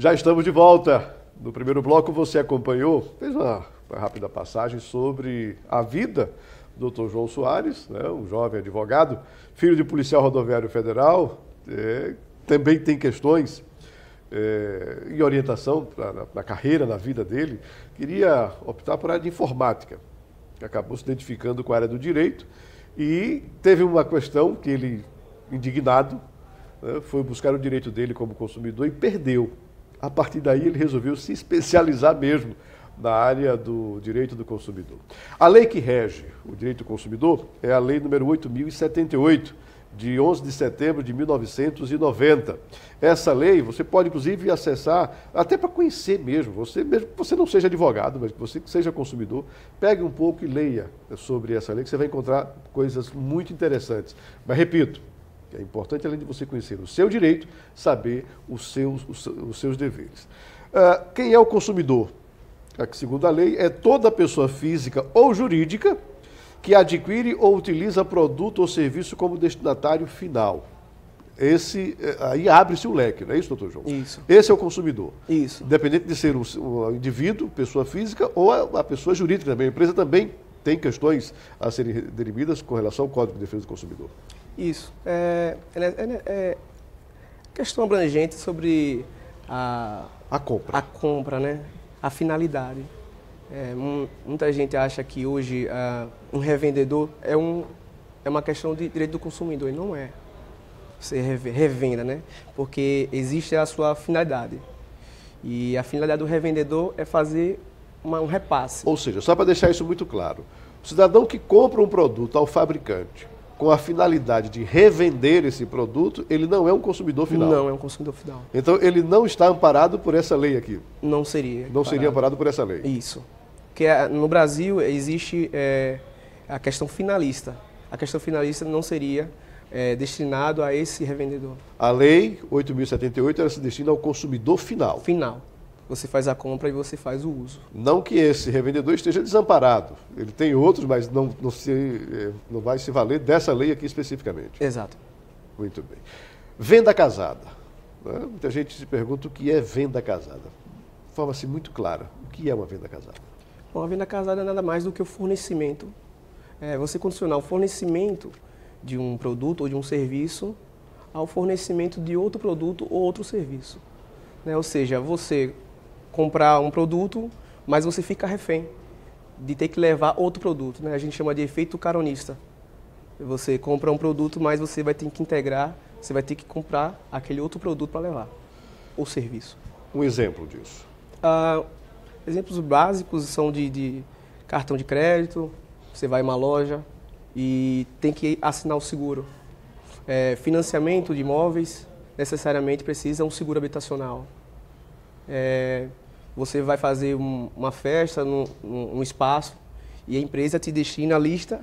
Já estamos de volta. No primeiro bloco você acompanhou, fez uma, uma rápida passagem sobre a vida do Dr. João Soares, né, um jovem advogado, filho de policial rodoviário federal, é, também tem questões é, e orientação pra, na, na, carreira, na vida dele. Queria optar por área de informática, acabou se identificando com a área do direito e teve uma questão que ele, indignado, né, foi buscar o direito dele como consumidor e perdeu a partir daí ele resolveu se especializar mesmo na área do direito do consumidor. A lei que rege o direito do consumidor é a lei número 8078 de 11 de setembro de 1990. Essa lei você pode inclusive acessar até para conhecer mesmo, você mesmo que você não seja advogado, mas que você que seja consumidor, pegue um pouco e leia sobre essa lei que você vai encontrar coisas muito interessantes. Mas repito, é importante, além de você conhecer o seu direito, saber os seus, os seus deveres. Uh, quem é o consumidor? É que segundo a lei, é toda pessoa física ou jurídica que adquire ou utiliza produto ou serviço como destinatário final. Esse, eh, aí abre-se o leque, não é isso, doutor João? Isso. Esse é o consumidor. Isso. Independente de ser um, um indivíduo, pessoa física ou a, a pessoa jurídica também. A empresa também tem questões a serem derivadas com relação ao Código de Defesa do Consumidor. Isso. É, é, é, é questão abrangente sobre a, a compra. A compra, né? A finalidade. É, muita gente acha que hoje uh, um revendedor é, um, é uma questão de direito do consumidor, e não é. Você revenda, né? Porque existe a sua finalidade. E a finalidade do revendedor é fazer uma, um repasse. Ou seja, só para deixar isso muito claro, o cidadão que compra um produto ao fabricante com a finalidade de revender esse produto, ele não é um consumidor final. Não é um consumidor final. Então ele não está amparado por essa lei aqui. Não seria. Não seria amparado por essa lei. Isso. Que é, no Brasil existe é, a questão finalista. A questão finalista não seria é, destinado a esse revendedor. A lei 8.078 ela se destina ao consumidor final. Final você faz a compra e você faz o uso. Não que esse revendedor esteja desamparado. Ele tem outros, mas não, não, se, é, não vai se valer dessa lei aqui especificamente. Exato. Muito bem. Venda casada. Né? Muita gente se pergunta o que é venda casada. De forma assim muito clara, o que é uma venda casada? Bom, a venda casada é nada mais do que o fornecimento. É você condicionar o fornecimento de um produto ou de um serviço ao fornecimento de outro produto ou outro serviço. Né? Ou seja, você comprar um produto, mas você fica refém de ter que levar outro produto. Né? A gente chama de efeito caronista. Você compra um produto, mas você vai ter que integrar, você vai ter que comprar aquele outro produto para levar, ou serviço. Um exemplo disso? Ah, exemplos básicos são de, de cartão de crédito, você vai em uma loja e tem que assinar o seguro. É, financiamento de imóveis necessariamente precisa um seguro habitacional. É, você vai fazer um, uma festa num, um espaço e a empresa te destina a lista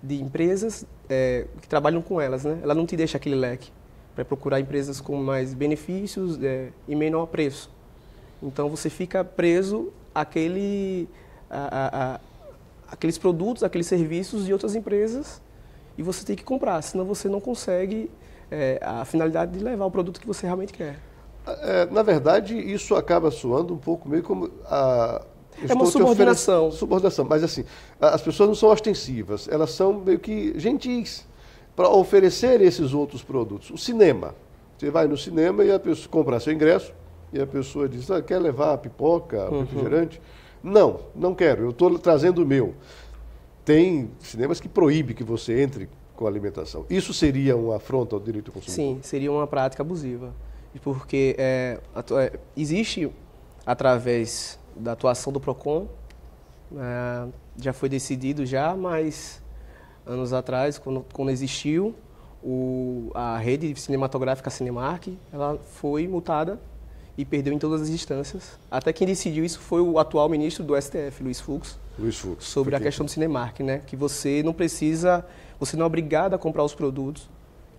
de empresas é, que trabalham com elas, né? Ela não te deixa aquele leque para procurar empresas com mais benefícios é, e menor preço. Então você fica preso àquele, a, àqueles produtos, aqueles serviços de outras empresas e você tem que comprar, senão você não consegue é, a finalidade de levar o produto que você realmente quer. É, na verdade, isso acaba soando um pouco meio como a. É uma subordinação. Subordinação, mas assim, as pessoas não são ostensivas, elas são meio que gentis para oferecer esses outros produtos. O cinema. Você vai no cinema e a pessoa compra seu ingresso e a pessoa diz: ah, quer levar a pipoca, uhum. refrigerante? Não, não quero, eu estou trazendo o meu. Tem cinemas que proíbe que você entre com alimentação. Isso seria uma afronta ao direito do consumidor? Sim, seria uma prática abusiva porque é, é, existe, através da atuação do PROCON, é, já foi decidido já, mas anos atrás, quando, quando existiu, o, a rede cinematográfica Cinemark, ela foi multada e perdeu em todas as instâncias. Até quem decidiu isso foi o atual ministro do STF, Luiz Fux. Luiz Fux. Sobre porque... a questão do Cinemark, né? Que você não precisa, você não é obrigado a comprar os produtos,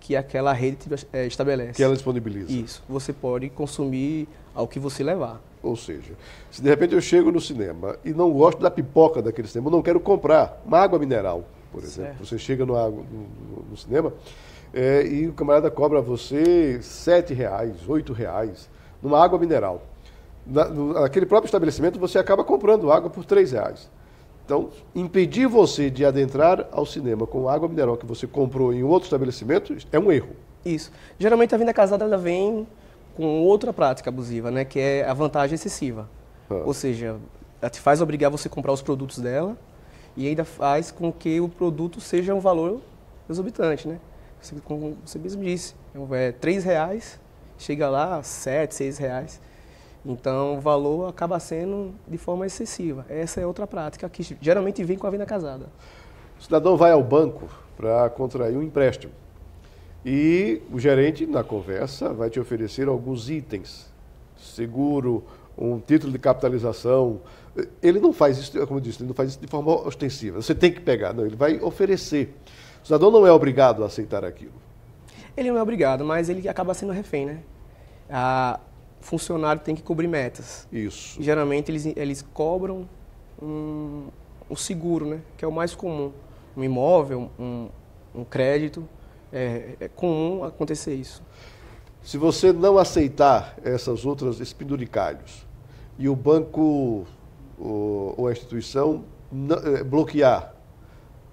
que aquela rede é, estabelece. Que ela disponibiliza. Isso. Você pode consumir ao que você levar. Ou seja, se de repente eu chego no cinema e não gosto da pipoca daquele cinema, não quero comprar uma água mineral, por exemplo. Certo. Você chega no, no, no cinema é, e o camarada cobra você sete reais, oito reais, numa água mineral. Na, no, naquele próprio estabelecimento você acaba comprando água por três reais. Então, impedir você de adentrar ao cinema com água mineral que você comprou em outro estabelecimento é um erro. Isso. Geralmente a vinda casada ela vem com outra prática abusiva, né, que é a vantagem excessiva. Ah. Ou seja, ela te faz obrigar você a comprar os produtos dela e ainda faz com que o produto seja um valor exorbitante, né? como você mesmo disse, é, é três reais, chega lá sete, seis reais. Então, o valor acaba sendo de forma excessiva. Essa é outra prática que geralmente vem com a venda casada. O cidadão vai ao banco para contrair um empréstimo. E o gerente, na conversa, vai te oferecer alguns itens: seguro, um título de capitalização. Ele não faz isso, é como eu disse, ele não faz isso de forma ostensiva. Você tem que pegar, não, ele vai oferecer. O cidadão não é obrigado a aceitar aquilo. Ele não é obrigado, mas ele acaba sendo refém, né? Ah, funcionário tem que cobrir metas. Isso. E, geralmente eles, eles cobram um, um, seguro, né? Que é o mais comum. Um imóvel, um, um crédito. É, é, comum acontecer isso. Se você não aceitar essas outras, esses penduricalhos, e o banco ou, a instituição é, bloquear,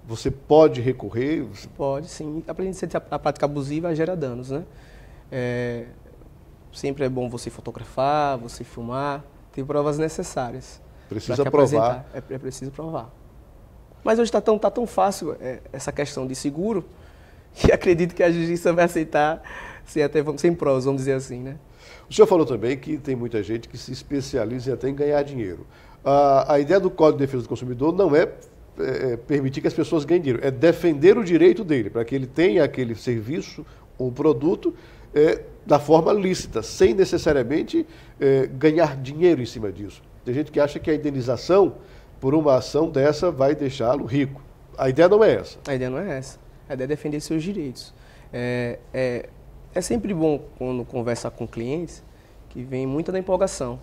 você pode recorrer? Pode, sim. A prática abusiva gera danos, né? É, Sempre é bom você fotografar, você filmar, ter provas necessárias. Precisa provar. É, é, preciso provar. Mas hoje está tão, tá tão fácil é, essa questão de seguro que acredito que a justiça vai aceitar sem, até, sem provas, vamos dizer assim, né? O senhor falou também que tem muita gente que se especializa até em ganhar dinheiro. A, a ideia do Código de Defesa do Consumidor não é, é, é, permitir que as pessoas ganhem dinheiro, é defender o direito dele, para que ele tenha aquele serviço ou produto é, da forma lícita, sem necessariamente é, ganhar dinheiro em cima disso. Tem gente que acha que a indenização por uma ação dessa vai deixá-lo rico. A ideia não é essa. A ideia não é essa. A ideia é defender seus direitos. É, é, é sempre bom quando conversar com clientes que vem muita da empolgação,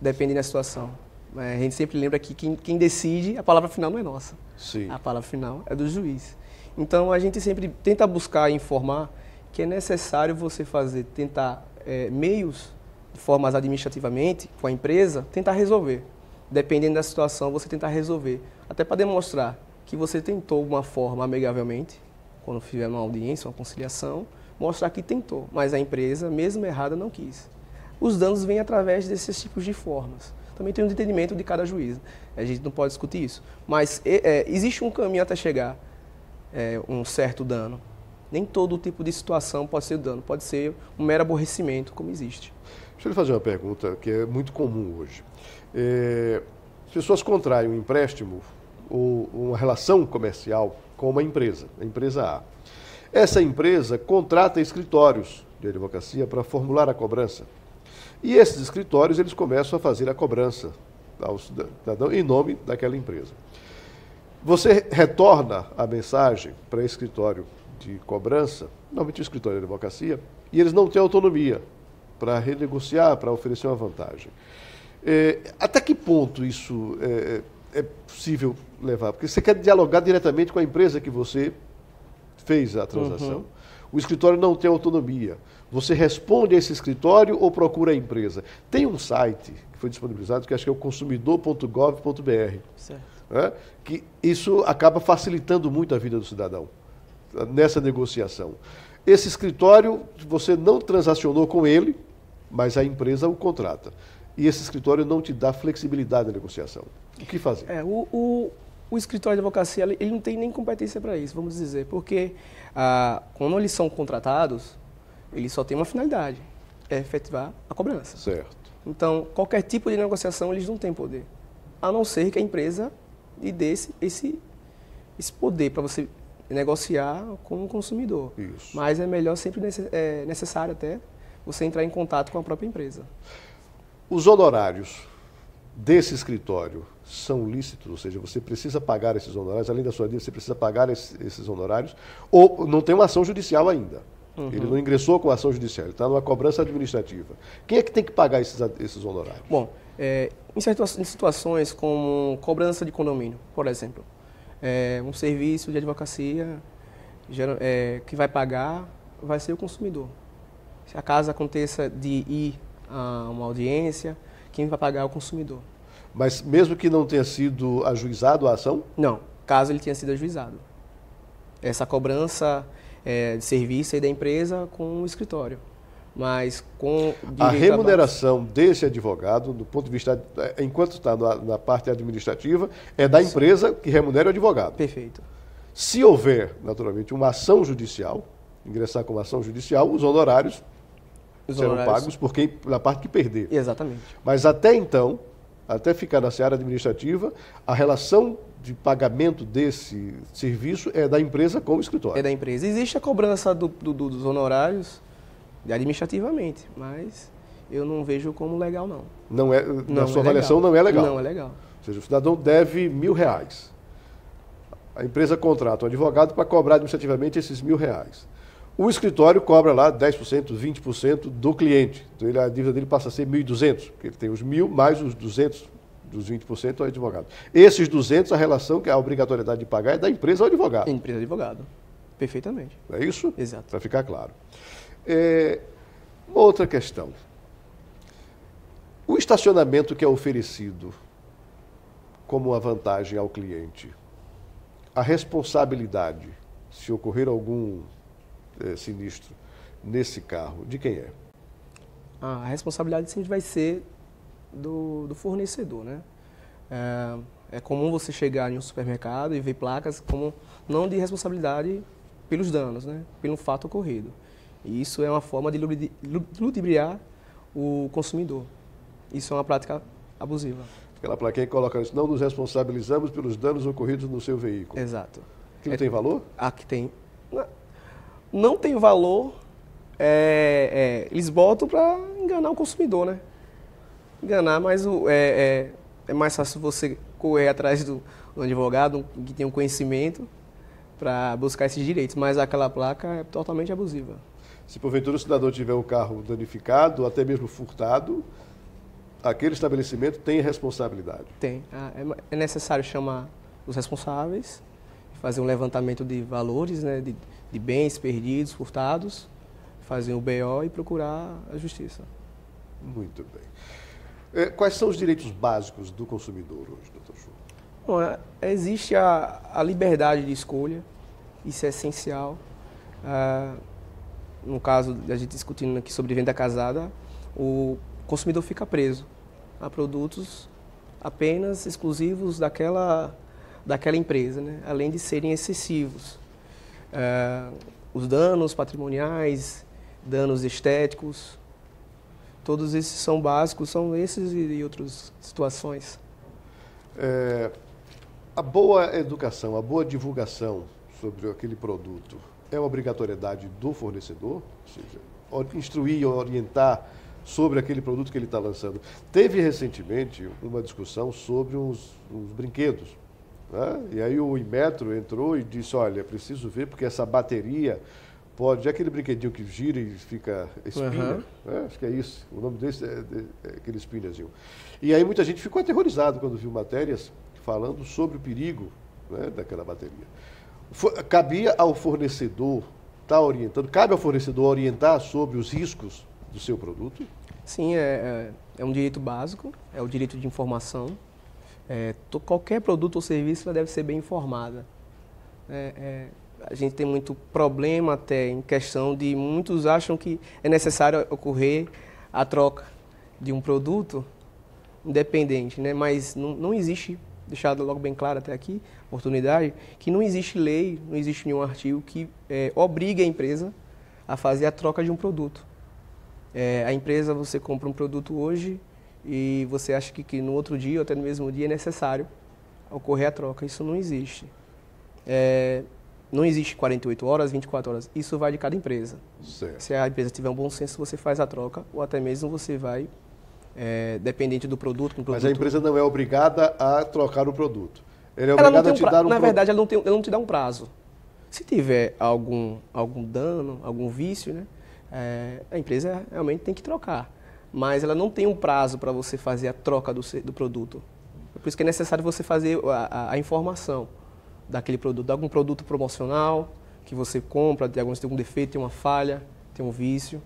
depende da situação. É, a gente sempre lembra que quem, quem decide, a palavra final não é nossa. Sim. A palavra final é do juiz. Então a gente sempre tenta buscar informar que é necessário você fazer, tentar é, meios, de formas administrativamente, com a empresa, tentar resolver. Dependendo da situação, você tentar resolver. Até para demonstrar que você tentou de uma forma amigavelmente, quando fizer uma audiência, uma conciliação, mostrar que tentou, mas a empresa, mesmo errada, não quis. Os danos vêm através desses tipos de formas. Também tem um entendimento de cada juiz. A gente não pode discutir isso. Mas é, existe um caminho até chegar é, um certo dano nem todo tipo de situação pode ser dano, pode ser um mero aborrecimento, como existe. Deixa eu lhe fazer uma pergunta que é muito comum hoje. É, as pessoas contraem um empréstimo ou uma relação comercial com uma empresa, a empresa A. Essa empresa contrata escritórios de advocacia para formular a cobrança. E esses escritórios eles começam a fazer a cobrança ao cidadão em nome daquela empresa. Você retorna a mensagem para esse escritório de cobrança, normalmente o escritório de é advocacia, e eles não têm autonomia para renegociar, para oferecer uma vantagem. É, até que ponto isso é, é, é, possível levar? Porque você quer dialogar diretamente com a empresa que você fez a transação. Uhum. O escritório não tem autonomia. Você responde a esse escritório ou procura a empresa? Tem um site que foi disponibilizado, que acho que é o consumidor.gov.br, né? que isso acaba facilitando muito a vida do cidadão nessa negociação. Esse escritório, você não transacionou com ele, mas a empresa o contrata. E esse escritório não te dá flexibilidade na negociação. O que fazer? É, o, o, o escritório de advocacia ele não tem nem competência para isso, vamos dizer, porque ah, quando eles são contratados, eles só têm uma finalidade, é efetivar a cobrança. Certo. Então, qualquer tipo de negociação eles não têm poder, a não ser que a empresa lhe dê esse, esse, esse poder para você negociar com o consumidor. Isso. Mas é melhor sempre é necessário até você entrar em contato com a própria empresa. Os honorários desse escritório são lícitos, ou seja, você precisa pagar esses honorários, além da sua dívida, você precisa pagar esses honorários, ou não tem uma ação judicial ainda. Uhum. Ele não ingressou com a ação judicial, ele está numa cobrança administrativa. Quem é que tem que pagar esses, esses honorários? Bom, é, em, em situações como cobrança de condomínio, por exemplo, é, um serviço de advocacia geral, é, que vai pagar vai ser o consumidor. Se a casa aconteça de ir a uma audiência, quem vai pagar é o consumidor. Mas mesmo que não tenha sido ajuizado a ação? Não, caso ele tenha sido ajuizado. Essa cobrança é, de serviço e da empresa com o escritório mas com a remuneração a desse advogado, do ponto de vista é, enquanto está na, na, parte administrativa, é da Sim. empresa que remunera o advogado. Perfeito. Se houver, naturalmente, uma ação judicial, ingressar com uma ação judicial, os honorários os serão honorários. pagos por quem, na parte que perder. Exatamente. Mas até então, até ficar na seara administrativa, a relação de pagamento desse serviço é da empresa com o escritório. É da empresa. Existe a cobrança do, do, dos honorários administrativamente, mas eu não vejo como legal, não. não é, na não é sua é avaliação, legal. não é legal? Não é legal. Ou seja, o cidadão deve mil reais. A empresa contrata um advogado para cobrar administrativamente esses mil reais. O escritório cobra lá 10%, 20% do cliente. Então ele, a dívida dele passa a ser 1.200, porque ele tem os mil mais os 200 dos 20% ao advogado. Esses 200, a relação que a obrigatoriedade de pagar é da empresa ao advogado. Empresa advogado. Perfeitamente. É isso? Exato. Para ficar claro. É, outra questão. O estacionamento que é oferecido como uma vantagem ao cliente, a responsabilidade, se ocorrer algum é, sinistro nesse carro, de quem é? A responsabilidade sempre vai ser do, do fornecedor, né? É, é, comum você chegar em um supermercado e ver placas como não de responsabilidade pelos danos, né? Pelo fato ocorrido. E isso é uma forma de ludibriar o consumidor. Isso é uma prática abusiva. Aquela plaquinha que coloca isso, não nos responsabilizamos pelos danos ocorridos no seu veículo. Exato. Aquilo é, tem valor? Ah, que tem. Não, não tem valor, é, é, eles botam para enganar o consumidor, né? Enganar, mas o, é, é, é, mais fácil você correr atrás do, do advogado que tem um conhecimento para buscar esses direitos, mas aquela placa é totalmente abusiva. Se porventura o cidadão tiver o carro danificado, ou até mesmo furtado, aquele estabelecimento tem responsabilidade. Tem. Ah, é, é necessário chamar os responsáveis, fazer um levantamento de valores, né, de, de bens perdidos, furtados, fazer o um BO e procurar a justiça. Muito bem. É, quais são os direitos básicos do consumidor hoje, doutor Chu? Bom, é, existe a, a liberdade de escolha, isso é essencial. Ah, no caso da gente discutindo aqui sobre venda casada, o consumidor fica preso a produtos apenas exclusivos daquela, daquela empresa, né? além de serem excessivos. Eh, os danos patrimoniais, danos estéticos, todos esses são básicos, são esses e outras situações. É, a boa educação, a boa divulgação sobre aquele produto, é uma obrigatoriedade do fornecedor, ou seja, instruir, orientar sobre aquele produto que ele está lançando. Teve recentemente uma discussão sobre uns, uns brinquedos. Né? E aí o Imetro entrou e disse, olha, é preciso ver porque essa bateria pode... É aquele brinquedinho que gira e fica espinha, uhum. né? acho que é isso. O nome desse é, é, é aquele espinhazinho. E aí muita gente ficou aterrorizado quando viu matérias falando sobre o perigo né, daquela bateria cabia ao fornecedor estar tá orientando, cabe ao fornecedor orientar sobre os riscos do seu produto? Sim, é, é, é um direito básico, é o direito de informação. É, to, qualquer produto ou serviço deve ser bem informada. É, é, a gente tem muito problema até em questão de muitos acham que é necessário ocorrer a troca de um produto independente, né? mas não, não existe deixado logo bem claro até aqui, oportunidade, que não existe lei, não existe nenhum artigo que é, obrigue a empresa a fazer a troca de um produto. É, a empresa, você compra um produto hoje e você acha que, que no outro dia ou até no mesmo dia é necessário ocorrer a troca. Isso não existe. É, não existe 48 horas, 24 horas. Isso vai de cada empresa. Certo. Se a empresa tiver um bom senso, você faz a troca ou até mesmo você vai é, dependente do produto, produto, Mas a empresa não é obrigada a trocar o produto. é um a te dar um Na verdade, ela não, tem, ela não te dá um prazo. Se tiver algum, algum dano, algum vício, né, é, a empresa realmente tem que trocar. Mas ela não tem um prazo para você fazer a troca do, do produto. É por isso que é necessário você fazer a, a, a informação daquele produto, de algum produto promocional que você compra, de algum, tem algum defeito, tem uma falha, tem um vício.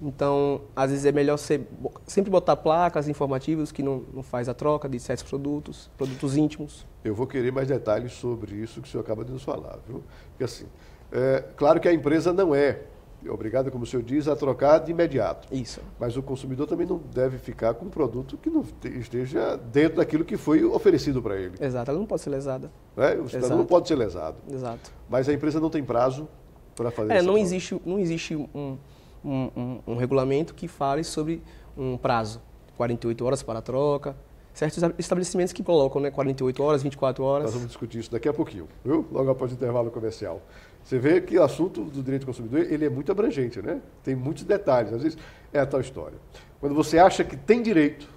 Então, às vezes é melhor ser, sempre botar placas informativas que não, não faz a troca de certos produtos, produtos íntimos. Eu vou querer mais detalhes sobre isso que o senhor acaba de nos falar, viu? Porque assim, é, claro que a empresa não é obrigada, como o senhor diz, a trocar de imediato. Isso. Mas o consumidor também não deve ficar com um produto que não esteja dentro daquilo que foi oferecido para ele. Exato, ela não pode ser lesada. Né? O cidadão não pode ser lesado. Exato. Mas a empresa não tem prazo para fazer isso. É, não existe, não existe um um, um, um regulamento que fale sobre um prazo, 48 horas para a troca, certos estabelecimentos que colocam né, 48 horas, 24 horas. Nós vamos discutir isso daqui a pouquinho, viu? logo após o intervalo comercial. Você vê que o assunto do direito do consumidor ele é muito abrangente, né? Tem muitos detalhes. Às vezes é a tal história. Quando você acha que tem direito,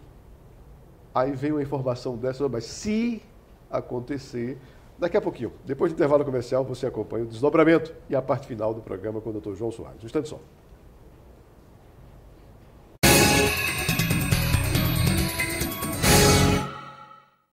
aí vem uma informação dessa, mas se acontecer, daqui a pouquinho, depois do intervalo comercial, você acompanha o desdobramento e a parte final do programa com o Dr. João Soares. Um instante só.